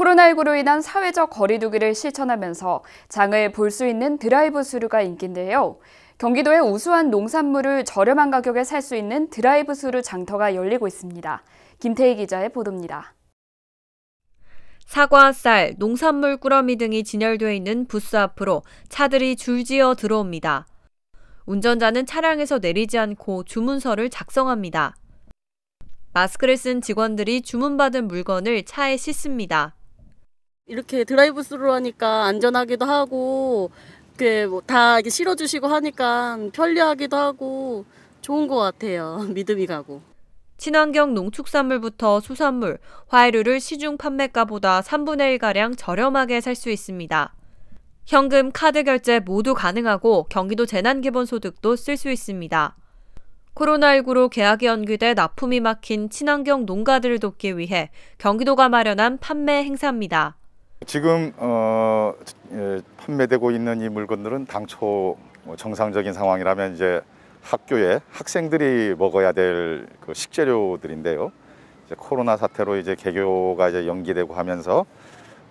코로나19로 인한 사회적 거리두기를 실천하면서 장을 볼 수 있는 드라이브 스루가 인기인데요. 경기도의 우수한 농산물을 저렴한 가격에 살 수 있는 드라이브 스루 장터가 열리고 있습니다. 김태희 기자의 보도입니다. 사과, 쌀, 농산물 꾸러미 등이 진열되어 있는 부스 앞으로 차들이 줄지어 들어옵니다. 운전자는 차량에서 내리지 않고 주문서를 작성합니다. 마스크를 쓴 직원들이 주문받은 물건을 차에 싣습니다. 이렇게 드라이브 스루 하니까 안전하기도 하고 그 뭐다 이게 실어주시고 하니까 편리하기도 하고 좋은 것 같아요. 믿음이 가고. 친환경 농축산물부터 수산물, 화훼류를 시중 판매가보다 3분의 1가량 저렴하게 살 수 있습니다. 현금, 카드 결제 모두 가능하고 경기도 재난기본소득도 쓸 수 있습니다. 코로나19로 계약이 연기돼 납품이 막힌 친환경 농가들을 돕기 위해 경기도가 마련한 판매 행사입니다. 지금 어, 예, 판매되고 있는 이 물건들은 당초 뭐 정상적인 상황이라면 이제 학교에 학생들이 먹어야 될 그 식재료들인데요. 이제 코로나 사태로 이제 개교가 이제 연기되고 하면서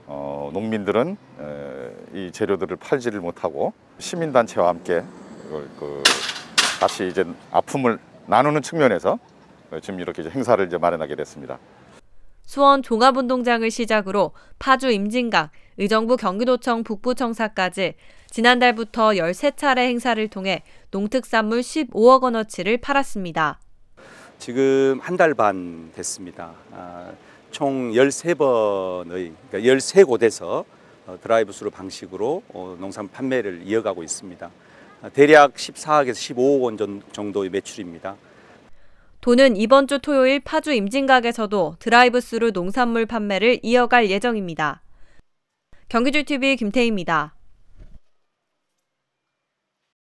어, 농민들은 에, 이 재료들을 팔지를 못하고 시민단체와 함께 그, 그, 다시 이제 아픔을 나누는 측면에서 지금 이렇게 이제 행사를 이제 마련하게 됐습니다. 수원 종합운동장을 시작으로 파주 임진각, 의정부 경기도청 북부청사까지 지난달부터 13차례 행사를 통해 농특산물 15억 원어치를 팔았습니다. 지금 한 달 반 됐습니다. 아, 총 13번의, 그러니까 13곳에서 어, 드라이브스루 방식으로 어, 농산 판매를 이어가고 있습니다. 아, 대략 14억에서 15억 원 정도의 매출입니다. 도는 이번 주 토요일 파주 임진각에서도 드라이브 스루 농산물 판매를 이어갈 예정입니다. 경기줄TV 김태희입니다.